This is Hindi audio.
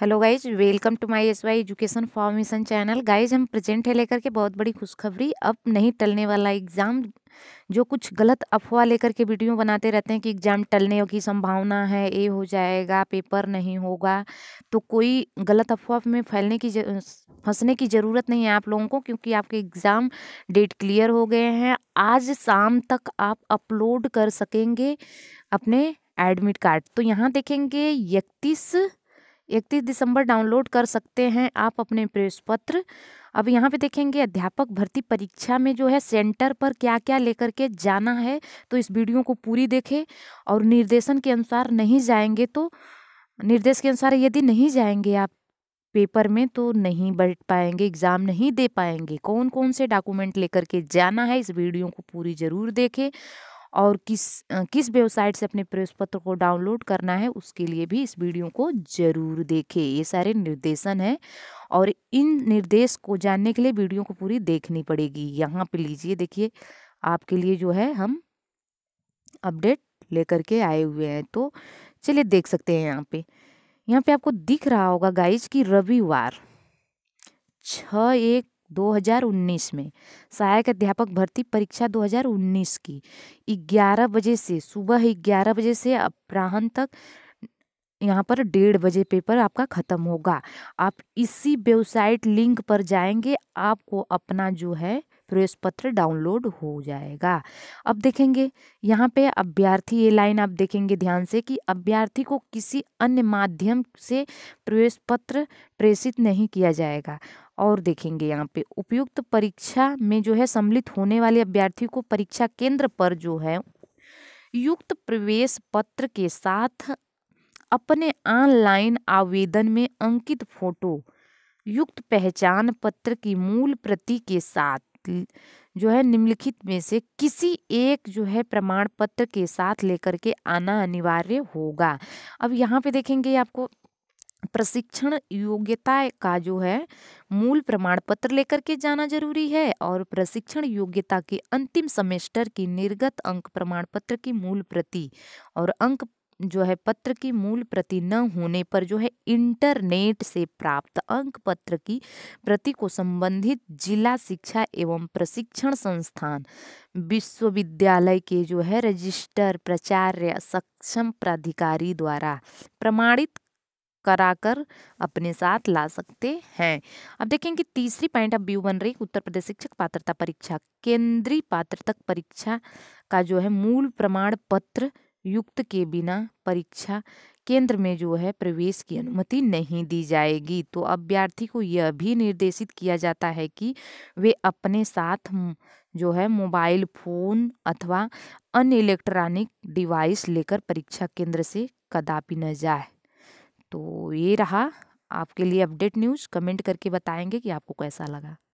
hello guys welcome to my S Y education formation channel guys हम प्रेजेंट है लेकर के बहुत बड़ी खुशखबरी अब नहीं टलने वाला एग्ज़ाम जो कुछ गलत अफवाह लेकर के वीडियो बनाते रहते हैं कि एग्ज़ाम टलने की संभावना है ये हो जाएगा पेपर नहीं होगा तो कोई गलत अफवाह में फैलने की फंसने की ज़रूरत नहीं है आप लोगों को क्योंकि आपके एग्ज़ाम डेट क्लियर हो गए हैं आज शाम तक आप अपलोड कर सकेंगे अपने एडमिट कार्ड तो यहाँ देखेंगे इकतीस इकतीस दिसंबर डाउनलोड कर सकते हैं आप अपने प्रवेश पत्र अब यहाँ पे देखेंगे अध्यापक भर्ती परीक्षा में जो है सेंटर पर क्या क्या लेकर के जाना है तो इस वीडियो को पूरी देखें और निर्देशन के अनुसार नहीं जाएंगे तो निर्देश के अनुसार यदि नहीं जाएंगे आप पेपर में तो नहीं बैठ पाएंगे एग्ज़ाम नहीं दे पाएंगे कौन कौन से डॉक्यूमेंट लेकर के जाना है इस वीडियो को पूरी ज़रूर देखें और किस किस वेबसाइट से अपने प्रवेश पत्र को डाउनलोड करना है उसके लिए भी इस वीडियो को ज़रूर देखें ये सारे निर्देशन हैं और इन निर्देश को जानने के लिए वीडियो को पूरी देखनी पड़ेगी यहाँ पे लीजिए देखिए आपके लिए जो है हम अपडेट लेकर के आए हुए हैं तो चलिए देख सकते हैं यहाँ पे यहाँ पे आपको दिख रहा होगा गाइज की रविवार छः एक 2019 में सहायक अध्यापक भर्ती परीक्षा 2019 की 11 बजे से सुबह 11 बजे से अपराहन तक यहाँ पर डेढ़ बजे पेपर आपका ख़त्म होगा आप इसी वेबसाइट लिंक पर जाएंगे आपको अपना जो है प्रवेश पत्र डाउनलोड हो जाएगा अब देखेंगे यहाँ पे अभ्यर्थी ये लाइन आप देखेंगे ध्यान से कि अभ्यर्थी को किसी अन्य माध्यम से प्रवेश पत्र प्रेषित नहीं किया जाएगा और देखेंगे यहाँ पे उपयुक्त परीक्षा में जो है सम्मिलित होने वाले अभ्यर्थी को परीक्षा केंद्र पर जो है युक्त प्रवेश पत्र के साथ अपने ऑनलाइन आवेदन में अंकित फोटो युक्त पहचान पत्र की मूल प्रति के साथ जो है निम्नलिखित में से किसी एक जो है प्रमाण पत्र के साथ लेकर के आना अनिवार्य होगा अब यहाँ पे देखेंगे आपको प्रशिक्षण योग्यता का जो है मूल प्रमाण पत्र लेकर के जाना जरूरी है और प्रशिक्षण योग्यता के अंतिम सेमेस्टर की निर्गत अंक प्रमाण पत्र की मूल प्रति और अंक जो है पत्र की मूल प्रति न होने पर जो है इंटरनेट से प्राप्त अंक पत्र की प्रति को संबंधित जिला शिक्षा एवं प्रशिक्षण संस्थान विश्वविद्यालय के जो है रजिस्टर प्राचार्य सक्षम प्राधिकारी द्वारा प्रमाणित कराकर अपने साथ ला सकते हैं अब देखेंगे तीसरी पॉइंट अब व्यू बन रही उत्तर प्रदेश शिक्षक पात्रता परीक्षा केंद्रीय पात्रता परीक्षा का जो है मूल प्रमाण पत्र युक्त के बिना परीक्षा केंद्र में जो है प्रवेश की अनुमति नहीं दी जाएगी तो अभ्यर्थी को यह भी निर्देशित किया जाता है कि वे अपने साथ जो है मोबाइल फोन अथवा अन्य इलेक्ट्रॉनिक डिवाइस लेकर परीक्षा केंद्र से कदापि न जाए तो ये रहा आपके लिए अपडेट न्यूज़ कमेंट करके बताएंगे कि आपको कैसा लगा